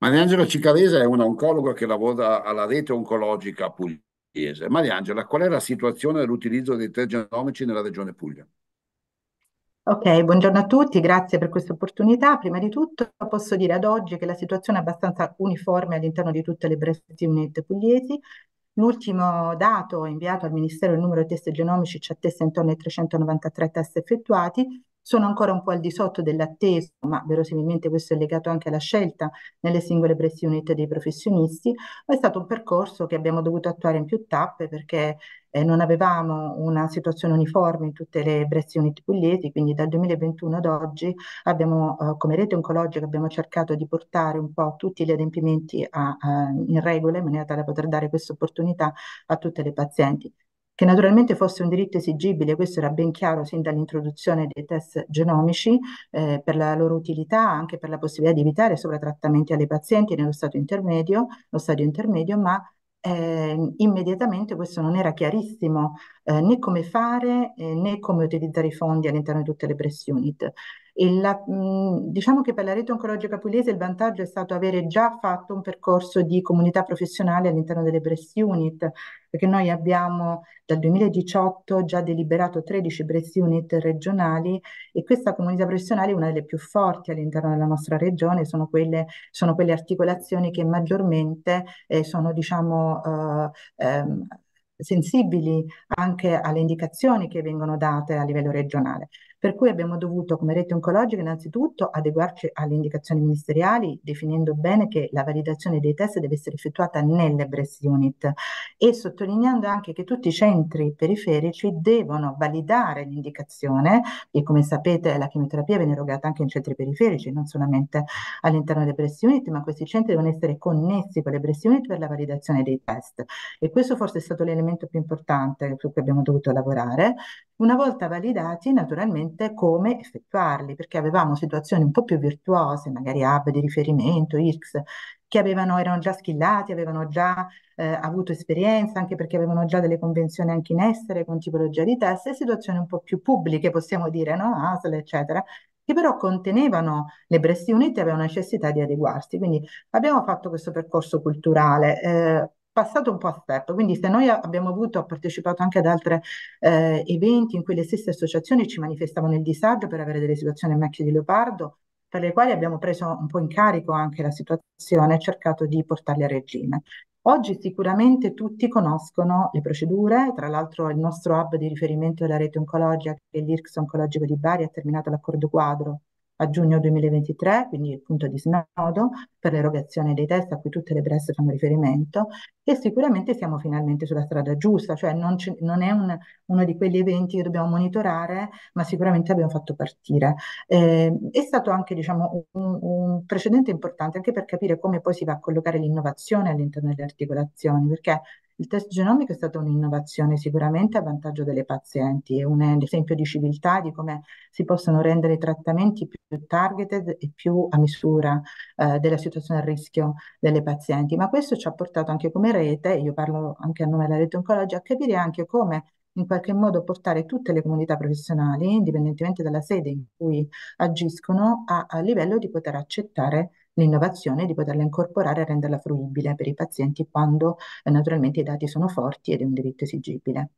Mariangela Cicavesa è un oncologo che lavora alla rete oncologica pugliese. Mariangela, qual è la situazione dell'utilizzo dei test genomici nella regione Puglia? Ok, buongiorno a tutti, grazie per questa opportunità. Prima di tutto posso dire ad oggi che la situazione è abbastanza uniforme all'interno di tutte le breast unit pugliesi. L'ultimo dato inviato al Ministero del numero di test genomici ci cioè attesta intorno ai 393 test effettuati, sono ancora un po' al di sotto dell'atteso, ma verosimilmente questo è legato anche alla scelta nelle singole press unit dei professionisti, ma è stato un percorso che abbiamo dovuto attuare in più tappe perché eh, non avevamo una situazione uniforme in tutte le breast unit pugliesi, quindi dal 2021 ad oggi abbiamo, eh, come rete oncologica abbiamo cercato di portare un po' tutti gli adempimenti a, a, in regola in maniera tale da poter dare questa opportunità a tutte le pazienti. Che naturalmente fosse un diritto esigibile, questo era ben chiaro sin dall'introduzione dei test genomici, eh, per la loro utilità, anche per la possibilità di evitare sovrattrattamenti alle pazienti nello stato intermedio, lo stadio intermedio, ma eh, immediatamente questo non era chiarissimo eh, né come fare eh, né come utilizzare i fondi all'interno di tutte le press unit. La, mhmm, diciamo che per la rete oncologica pugliese il vantaggio è stato avere già fatto un percorso di comunità professionale all'interno delle Breast Unit, perché noi abbiamo dal 2018 già deliberato 13 Breast Unit regionali e questa comunità professionale è una delle più forti all'interno della nostra regione, sono quelle, sono quelle articolazioni che maggiormente eh, sono diciamo eh, ehm, sensibili anche alle indicazioni che vengono date a livello regionale. Per cui abbiamo dovuto, come rete oncologica, innanzitutto adeguarci alle indicazioni ministeriali, definendo bene che la validazione dei test deve essere effettuata nelle breast unit e sottolineando anche che tutti i centri periferici devono validare l'indicazione e come sapete la chemioterapia viene erogata anche in centri periferici, non solamente all'interno delle breast unit, ma questi centri devono essere connessi con le breast unit per la validazione dei test. E questo forse è stato l'elemento più importante su cui abbiamo dovuto lavorare una volta validati naturalmente come effettuarli, perché avevamo situazioni un po' più virtuose, magari hub di riferimento, X, che avevano, erano già schillati, avevano già eh, avuto esperienza, anche perché avevano già delle convenzioni anche in essere con tipologia di test, e situazioni un po' più pubbliche, possiamo dire, no? ASL, eccetera, che però contenevano le Bresti Unite e avevano necessità di adeguarsi. Quindi abbiamo fatto questo percorso culturale. Eh, passato un po' a step, quindi se noi abbiamo avuto, ho partecipato anche ad altri eh, eventi in cui le stesse associazioni ci manifestavano il disagio per avere delle situazioni in macchia di leopardo, per le quali abbiamo preso un po' in carico anche la situazione e cercato di portarle a regime. Oggi sicuramente tutti conoscono le procedure, tra l'altro il nostro hub di riferimento della rete oncologica, che è l'IRCS Oncologico di Bari, ha terminato l'accordo quadro a giugno 2023, quindi il punto di snodo per l'erogazione dei test a cui tutte le presse fanno riferimento e sicuramente siamo finalmente sulla strada giusta, cioè non, c- non è un, uno di quegli eventi che dobbiamo monitorare, ma sicuramente abbiamo fatto partire. Eh, è stato anche diciamo, un, un, precedente importante anche per capire come poi si va a collocare l'innovazione all'interno delle articolazioni, perché il test genomico è stata un'innovazione sicuramente a vantaggio delle pazienti, è un esempio di civiltà di come si possono rendere i trattamenti più targeted e più a misura eh, della situazione a rischio delle pazienti. Ma questo ci ha portato anche come rete, io parlo anche a nome della rete oncologia, a capire anche come in qualche modo portare tutte le comunità professionali, indipendentemente dalla sede in cui agiscono, a, a livello di poter accettare l'innovazione di poterla incorporare e renderla fruibile per i pazienti quando eh, naturalmente i dati sono forti ed è un diritto esigibile.